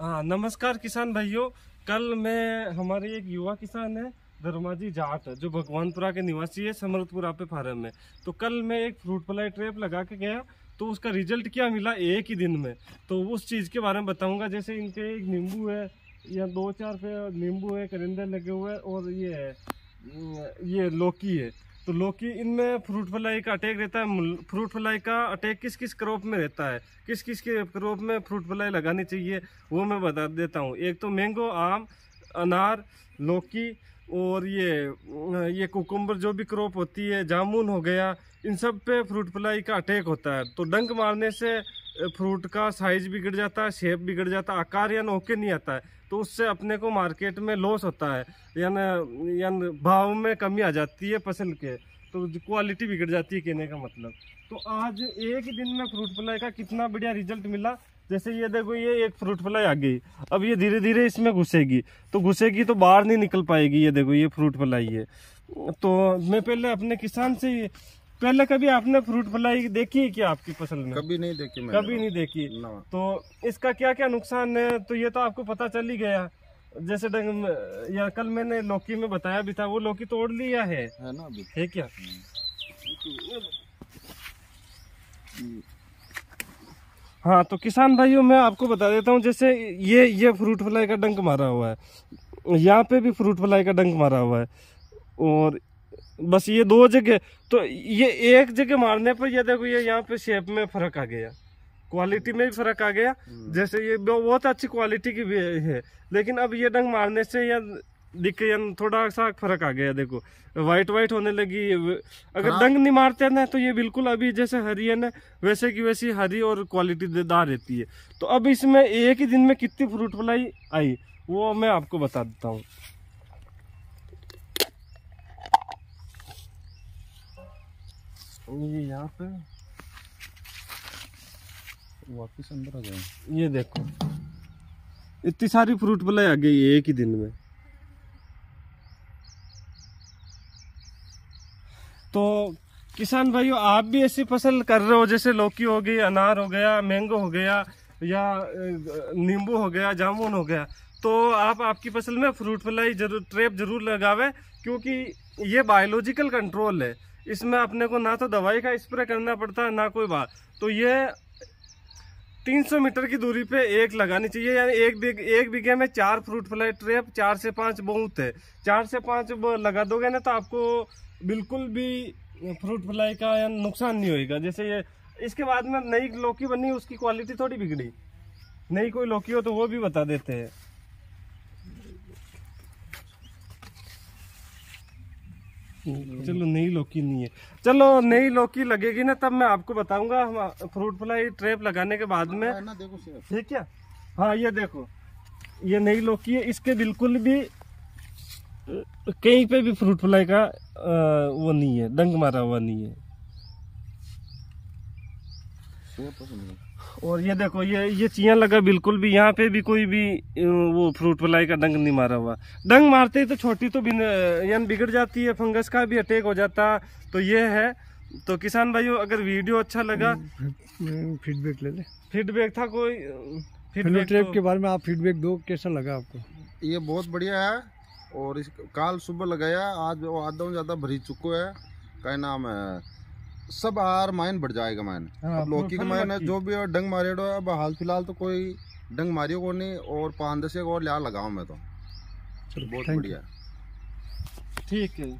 हाँ नमस्कार किसान भाइयों कल मैं हमारे एक युवा किसान है धर्मा जी जाट जो भगवानपुरा के निवासी है समरतपुरा पे फार्म में तो कल मैं एक फ्रूट फ्लाई ट्रैप लगा के गया तो उसका रिजल्ट क्या मिला एक ही दिन में तो उस चीज़ के बारे में बताऊंगा जैसे इनके एक नींबू है या दो चार पे नींबू है करिंदे लगे हुए हैं और ये है ये लौकी है तो लौकी इनमें फ्रूट फ्लाई का अटैक रहता है फ्रूट फ्लाई का अटैक किस किस क्रॉप में रहता है किस किस के क्रॉप में फ्रूट फ्लाई लगानी चाहिए वो मैं बता देता हूँ एक तो मैंगो आम अनार लौकी और ये ये कुकुम्बर जो भी क्रॉप होती है जामुन हो गया इन सब पे फ्रूट फ्लाई का अटैक होता है तो डंक मारने से फ्रूट का साइज बिगड़ जाता है शेप बिगड़ जाता है आकार या ओके नहीं आता है तो उससे अपने को मार्केट में लॉस होता है यानी यान भाव में कमी आ जाती है फसल के तो क्वालिटी बिगड़ जाती है कहने का मतलब तो आज एक ही दिन में फ्रूट फ्लाई का कितना बढ़िया रिजल्ट मिला जैसे ये देखो ये एक फ्रूट फ्लाई आ गई अब ये धीरे धीरे इसमें घुसेगी तो घुसेगी तो बाहर नहीं निकल पाएगी ये देखो ये फ्रूट फ्लाई है तो मैं पहले अपने किसान से पहले कभी आपने फ्रूट फ्लाई देखी है क्या आपकी फसल में कभी नहीं देखी मैंने कभी तो। नहीं देखी तो इसका क्या क्या नुकसान है तो ये तो आपको पता चल ही गया जैसे या कल मैंने लौकी में बताया भी था वो लौकी तोड़ लिया है है ना अभी है क्या हम्म। हाँ तो किसान भाइयों मैं आपको बता देता हूँ जैसे ये ये फ्रूट फ्लाई का डंक मारा हुआ है यहाँ पे भी फ्रूट फ्लाई का डंक मारा हुआ है और बस ये दो जगह तो ये एक जगह मारने पर ये देखो ये यहाँ पे शेप में फर्क आ गया क्वालिटी में भी फर्क आ गया हम्म। जैसे ये बहुत अच्छी क्वालिटी की भी है लेकिन अब ये डंग मारने से या दिख थोड़ा सा फर्क आ गया देखो वाइट वाइट होने लगी अगर हाँ। डंग नहीं मारते ना तो ये बिल्कुल अभी जैसे हरी है ना वैसे की वैसी हरी और क्वालिटी देदार रहती है तो अब इसमें एक ही दिन में कितनी फ्रूट फ्लाई आई वो मैं आपको बता देता हूँ ये यहाँ पे वापस अंदर आ जाए ये देखो इतनी सारी फ्रूट बलाई आ गई एक ही दिन में तो किसान भाइयों आप भी ऐसी फसल कर रहे हो जैसे लौकी हो गई अनार हो गया मैंगो हो गया या नींबू हो गया जामुन हो गया तो आप आपकी फसल में फ्रूट फ्लाई जरूर ट्रेप जरूर लगावे क्योंकि ये बायोलॉजिकल कंट्रोल है इसमें अपने को ना तो दवाई का स्प्रे करना पड़ता है ना कोई बात तो ये 300 मीटर की दूरी पे एक लगानी चाहिए यानी एक बिग, एक बीघे में चार फ्रूट फ्लाई ट्रेप चार से पांच बहुत है चार से पांच लगा दोगे ना तो आपको बिल्कुल भी फ्रूट फ्लाई का नुकसान नहीं होगा जैसे ये इसके बाद में नई लौकी बनी उसकी क्वालिटी थोड़ी बिगड़ी नई कोई लौकी हो तो वो भी बता देते हैं चलो नई लौकी नहीं है चलो नई लौकी लगेगी ना तब मैं आपको बताऊंगा फ्रूट फ्लाई ट्रेप लगाने के बाद में ठीक है हाँ ये देखो ये नई लौकी है इसके बिल्कुल भी कहीं पे भी फ्रूट फ्लाई का आ, वो नहीं है डंग मारा हुआ नहीं है और ये देखो ये ये चिया लगा बिल्कुल भी यहाँ पे भी कोई भी वो फ्रूट फ्लाई का डंग नहीं मारा हुआ डंग मारते ही तो छोटी तो यान बिगड़ जाती है फंगस का भी अटैक हो जाता तो ये है तो किसान भाइयों अगर वीडियो अच्छा लगा फीडबैक ले ले फीडबैक था कोई फीडबैक तो... के बारे में आप फीडबैक दो कैसा लगा आपको ये बहुत बढ़िया है और इस काल सुबह लगाया आज आधा ज़्यादा भरी चुको है क्या नाम है सब हार मायन बढ़ जाएगा मायन लौकी का मायन है जो भी डंग मारे अब हाल फिलहाल तो कोई डंग मारियो को नहीं और पान दस एक और लिया लगाऊ मैं तो बहुत बढ़िया ठीक है